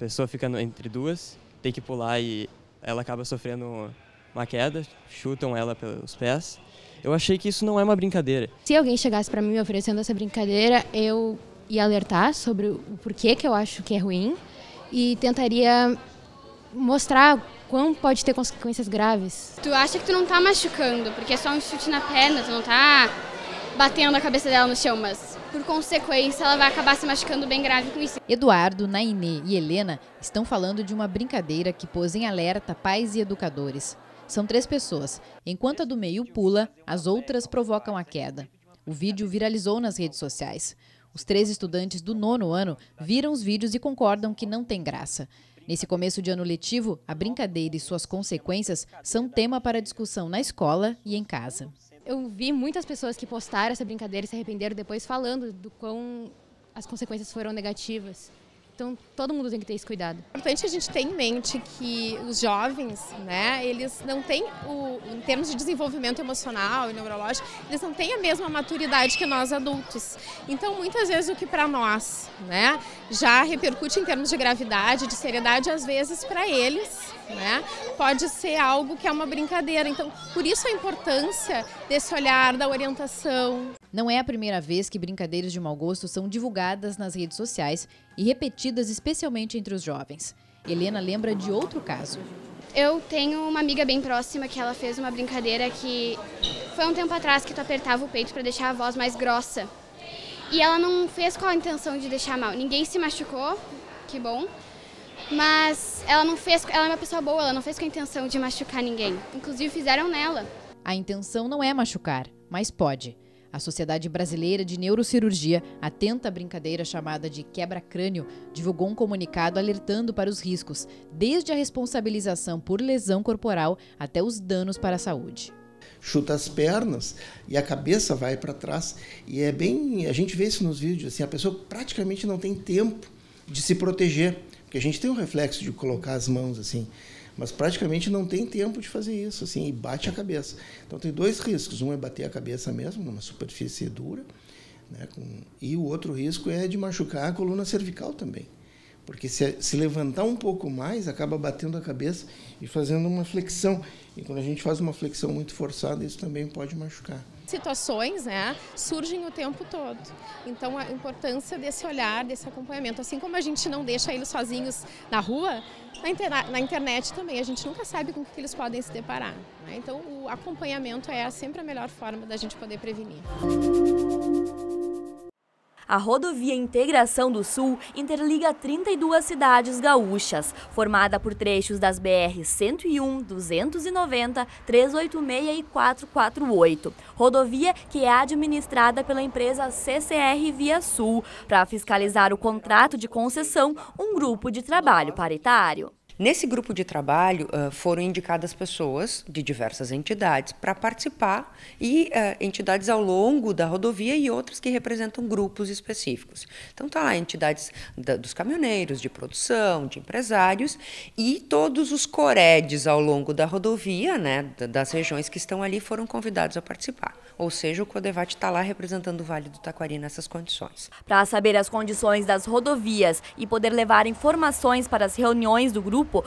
pessoa fica entre duas, tem que pular e ela acaba sofrendo uma queda, chutam ela pelos pés. Eu achei que isso não é uma brincadeira. Se alguém chegasse para mim me oferecendo essa brincadeira, eu ia alertar sobre o porquê que eu acho que é ruim e tentaria mostrar quão pode ter consequências graves. Tu acha que tu não tá machucando, porque é só um chute na perna, tu não tá batendo a cabeça dela no chão, mas por consequência, ela vai acabar se machucando bem grave com isso. Eduardo, Nainê e Helena estão falando de uma brincadeira que pôs em alerta pais e educadores. São três pessoas. Enquanto a do meio pula, as outras provocam a queda. O vídeo viralizou nas redes sociais. Os três estudantes do nono ano viram os vídeos e concordam que não tem graça. Nesse começo de ano letivo, a brincadeira e suas consequências são tema para discussão na escola e em casa eu vi muitas pessoas que postaram essa brincadeira e se arrependeram depois falando do quão as consequências foram negativas. Então todo mundo tem que ter esse cuidado. É importante a gente ter em mente que os jovens, né, eles não têm, o, em termos de desenvolvimento emocional e neurológico, eles não têm a mesma maturidade que nós adultos. Então muitas vezes o que para nós né, já repercute em termos de gravidade, de seriedade, às vezes para eles né, pode ser algo que é uma brincadeira. Então por isso a importância desse olhar, da orientação, não é a primeira vez que brincadeiras de mau gosto são divulgadas nas redes sociais e repetidas especialmente entre os jovens. Helena lembra de outro caso. Eu tenho uma amiga bem próxima que ela fez uma brincadeira que foi um tempo atrás que tu apertava o peito para deixar a voz mais grossa. E ela não fez com a intenção de deixar mal. Ninguém se machucou, que bom. Mas ela não fez, ela é uma pessoa boa, ela não fez com a intenção de machucar ninguém. Inclusive fizeram nela. A intenção não é machucar, mas pode. A Sociedade Brasileira de Neurocirurgia atenta à brincadeira chamada de quebra-crânio, divulgou um comunicado alertando para os riscos, desde a responsabilização por lesão corporal até os danos para a saúde. Chuta as pernas e a cabeça vai para trás e é bem, a gente vê isso nos vídeos assim, a pessoa praticamente não tem tempo de se proteger, porque a gente tem o reflexo de colocar as mãos assim mas praticamente não tem tempo de fazer isso, assim, e bate a cabeça. Então tem dois riscos, um é bater a cabeça mesmo numa superfície dura, né, com... e o outro risco é de machucar a coluna cervical também, porque se, se levantar um pouco mais, acaba batendo a cabeça e fazendo uma flexão, e quando a gente faz uma flexão muito forçada, isso também pode machucar situações né, surgem o tempo todo. Então, a importância desse olhar, desse acompanhamento. Assim como a gente não deixa eles sozinhos na rua, na, interna, na internet também. A gente nunca sabe com o que eles podem se deparar. Né? Então, o acompanhamento é sempre a melhor forma da gente poder prevenir. A rodovia Integração do Sul interliga 32 cidades gaúchas, formada por trechos das BR 101, 290, 386 e 448. Rodovia que é administrada pela empresa CCR Via Sul, para fiscalizar o contrato de concessão, um grupo de trabalho paritário. Nesse grupo de trabalho uh, foram indicadas pessoas de diversas entidades para participar e uh, entidades ao longo da rodovia e outras que representam grupos específicos. Então tá lá entidades da, dos caminhoneiros, de produção, de empresários e todos os coredes ao longo da rodovia, né, das regiões que estão ali foram convidados a participar. Ou seja, o Codevate está lá representando o Vale do Taquari nessas condições. Para saber as condições das rodovias e poder levar informações para as reuniões do grupo grupo,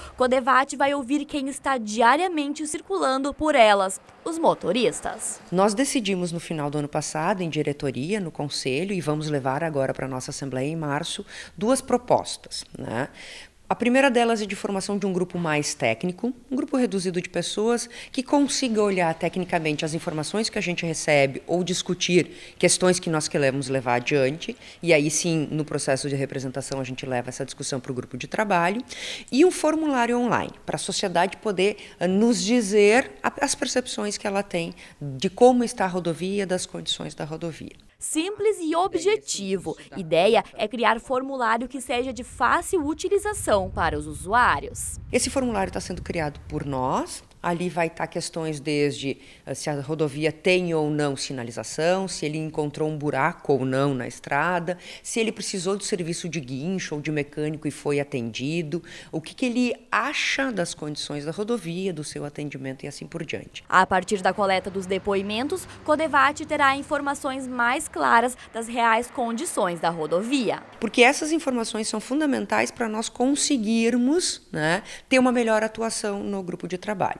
vai ouvir quem está diariamente circulando por elas, os motoristas. Nós decidimos no final do ano passado, em diretoria, no conselho, e vamos levar agora para a nossa Assembleia em março, duas propostas. Né? A primeira delas é de formação de um grupo mais técnico, um grupo reduzido de pessoas que consiga olhar tecnicamente as informações que a gente recebe ou discutir questões que nós queremos levar adiante, e aí sim, no processo de representação, a gente leva essa discussão para o grupo de trabalho, e um formulário online, para a sociedade poder eh, nos dizer as percepções que ela tem de como está a rodovia, das condições da rodovia simples e é objetivo. Tá Ideia é criar formulário que seja de fácil utilização para os usuários. Esse formulário está sendo criado por nós, Ali vai estar tá questões desde eh, se a rodovia tem ou não sinalização, se ele encontrou um buraco ou não na estrada, se ele precisou do serviço de guincho ou de mecânico e foi atendido, o que, que ele acha das condições da rodovia, do seu atendimento e assim por diante. A partir da coleta dos depoimentos, Codevate terá informações mais claras das reais condições da rodovia. Porque essas informações são fundamentais para nós conseguirmos né, ter uma melhor atuação no grupo de trabalho.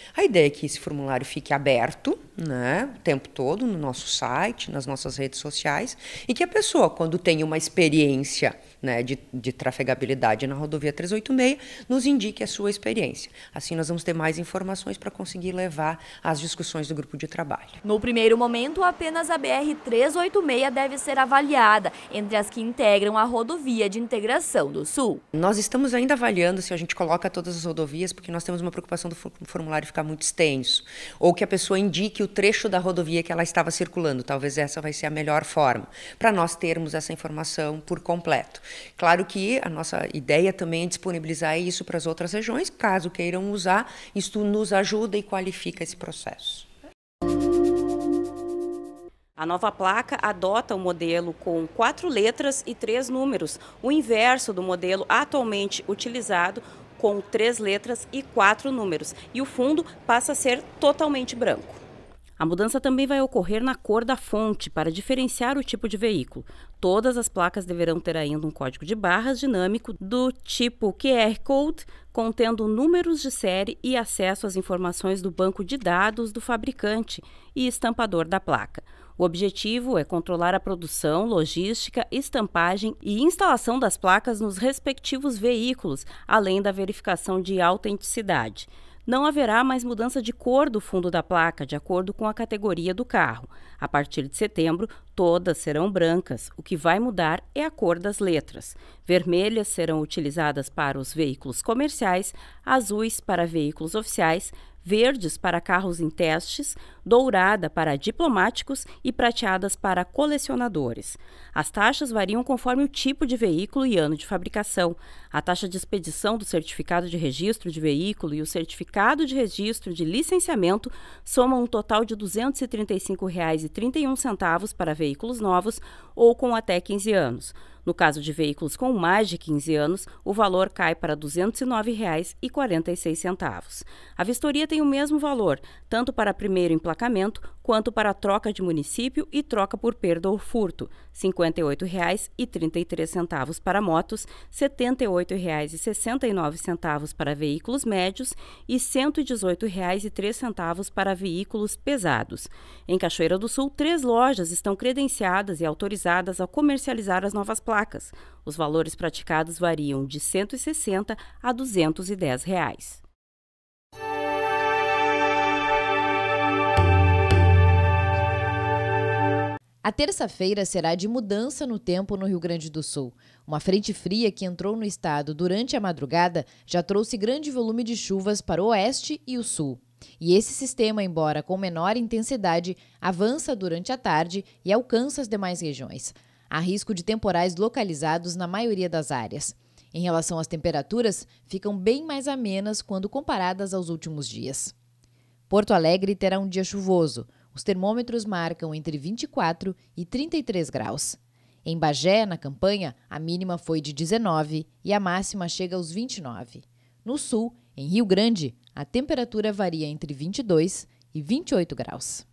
A ideia é que esse formulário fique aberto né, o tempo todo no nosso site, nas nossas redes sociais, e que a pessoa, quando tem uma experiência né, de, de trafegabilidade na rodovia 386, nos indique a sua experiência. Assim, nós vamos ter mais informações para conseguir levar às discussões do grupo de trabalho. No primeiro momento, apenas a BR 386 deve ser avaliada entre as que integram a rodovia de integração do Sul. Nós estamos ainda avaliando se a gente coloca todas as rodovias, porque nós temos uma preocupação do formulário ficar está muito extenso, ou que a pessoa indique o trecho da rodovia que ela estava circulando. Talvez essa vai ser a melhor forma para nós termos essa informação por completo. Claro que a nossa ideia também é disponibilizar isso para as outras regiões, caso queiram usar, isso nos ajuda e qualifica esse processo. A nova placa adota o um modelo com quatro letras e três números, o inverso do modelo atualmente utilizado, com três letras e quatro números. E o fundo passa a ser totalmente branco. A mudança também vai ocorrer na cor da fonte para diferenciar o tipo de veículo. Todas as placas deverão ter ainda um código de barras dinâmico do tipo QR Code, contendo números de série e acesso às informações do banco de dados do fabricante e estampador da placa. O objetivo é controlar a produção, logística, estampagem e instalação das placas nos respectivos veículos, além da verificação de autenticidade não haverá mais mudança de cor do fundo da placa, de acordo com a categoria do carro. A partir de setembro, todas serão brancas. O que vai mudar é a cor das letras. Vermelhas serão utilizadas para os veículos comerciais, azuis para veículos oficiais, verdes para carros em testes, dourada para diplomáticos e prateadas para colecionadores. As taxas variam conforme o tipo de veículo e ano de fabricação. A taxa de expedição do certificado de registro de veículo e o certificado de registro de licenciamento somam um total de R$ 235,31 para veículos novos, ou com até 15 anos. No caso de veículos com mais de 15 anos, o valor cai para R$ 209,46. A vistoria tem o mesmo valor, tanto para primeiro emplacamento quanto para troca de município e troca por perda ou furto, R$ 58,33 para motos, R$ 78,69 para veículos médios e R$ 118,03 para veículos pesados. Em Cachoeira do Sul, três lojas estão credenciadas e autorizadas a comercializar as novas placas. Os valores praticados variam de R$ 160 a R$ 210. Reais. A terça-feira será de mudança no tempo no Rio Grande do Sul. Uma frente fria que entrou no estado durante a madrugada já trouxe grande volume de chuvas para o oeste e o sul. E esse sistema, embora com menor intensidade, avança durante a tarde e alcança as demais regiões. Há risco de temporais localizados na maioria das áreas. Em relação às temperaturas, ficam bem mais amenas quando comparadas aos últimos dias. Porto Alegre terá um dia chuvoso. Os termômetros marcam entre 24 e 33 graus. Em Bagé, na campanha, a mínima foi de 19 e a máxima chega aos 29. No sul, em Rio Grande, a temperatura varia entre 22 e 28 graus.